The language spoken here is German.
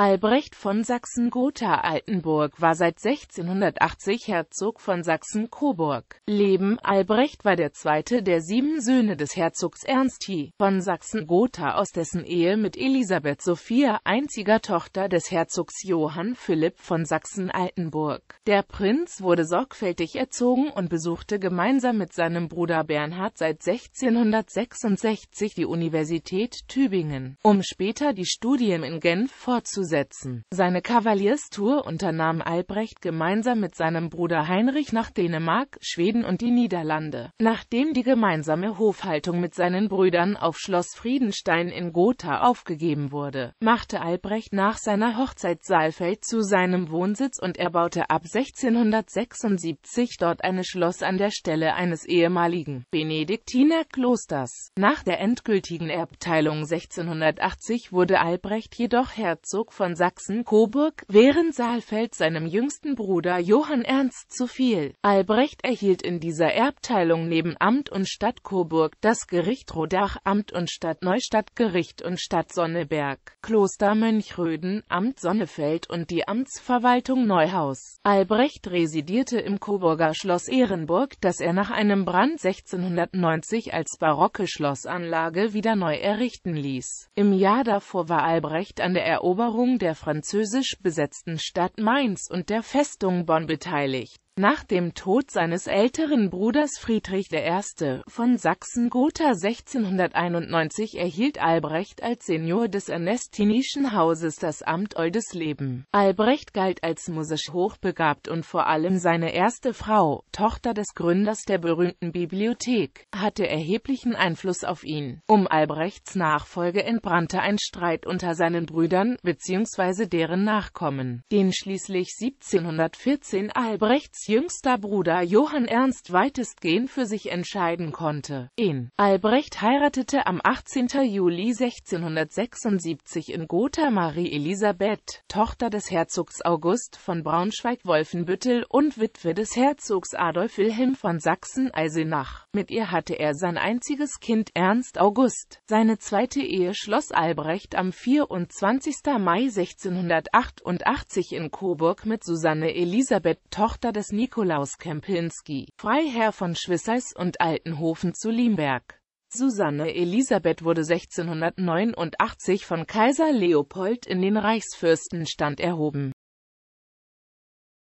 Albrecht von Sachsen-Gotha-Altenburg war seit 1680 Herzog von Sachsen-Coburg. Leben Albrecht war der zweite der sieben Söhne des Herzogs Ernsti von Sachsen-Gotha aus dessen Ehe mit Elisabeth Sophia, einziger Tochter des Herzogs Johann Philipp von Sachsen-Altenburg. Der Prinz wurde sorgfältig erzogen und besuchte gemeinsam mit seinem Bruder Bernhard seit 1666 die Universität Tübingen, um später die Studien in Genf fortzusetzen umzusetzen. Seine Kavalierstour unternahm Albrecht gemeinsam mit seinem Bruder Heinrich nach Dänemark, Schweden und die Niederlande. Nachdem die gemeinsame Hofhaltung mit seinen Brüdern auf Schloss Friedenstein in Gotha aufgegeben wurde, machte Albrecht nach seiner Hochzeit Saalfeld zu seinem Wohnsitz und erbaute ab 1676 dort ein Schloss an der Stelle eines ehemaligen Benediktinerklosters. Nach der endgültigen Erbteilung 1680 wurde Albrecht jedoch Herzog von Sachsen-Coburg, während Saalfeld seinem jüngsten Bruder Johann Ernst zu viel. Albrecht erhielt in dieser Erbteilung neben Amt und Stadt Coburg das Gericht Rodach, Amt und Stadt Neustadt, Gericht und Stadt Sonneberg, Kloster Mönchröden, Amt Sonnefeld und die Amtsverwaltung Neuhaus. Albrecht residierte im Coburger Schloss Ehrenburg, das er nach einem Brand 1690 als barocke Schlossanlage wieder neu errichten ließ. Im Jahr davor war Albrecht an der Eroberung Eroberung der französisch besetzten Stadt Mainz und der Festung Bonn beteiligt nach dem Tod seines älteren Bruders Friedrich I. von Sachsen-Gotha 1691 erhielt Albrecht als Senior des ernestinischen Hauses das Amt Oldesleben. Albrecht galt als musisch hochbegabt und vor allem seine erste Frau, Tochter des Gründers der berühmten Bibliothek, hatte erheblichen Einfluss auf ihn. Um Albrechts Nachfolge entbrannte ein Streit unter seinen Brüdern bzw. deren Nachkommen, den schließlich 1714 Albrechts jüngster Bruder Johann Ernst weitestgehend für sich entscheiden konnte. In Albrecht heiratete am 18. Juli 1676 in Gotha Marie Elisabeth, Tochter des Herzogs August von Braunschweig-Wolfenbüttel und Witwe des Herzogs Adolf Wilhelm von Sachsen-Eisenach. Mit ihr hatte er sein einziges Kind Ernst August. Seine zweite Ehe schloss Albrecht am 24. Mai 1688 in Coburg mit Susanne Elisabeth, Tochter des Nikolaus Kempinski, Freiherr von Schwisseis und Altenhofen zu Limberg. Susanne Elisabeth wurde 1689 von Kaiser Leopold in den Reichsfürstenstand erhoben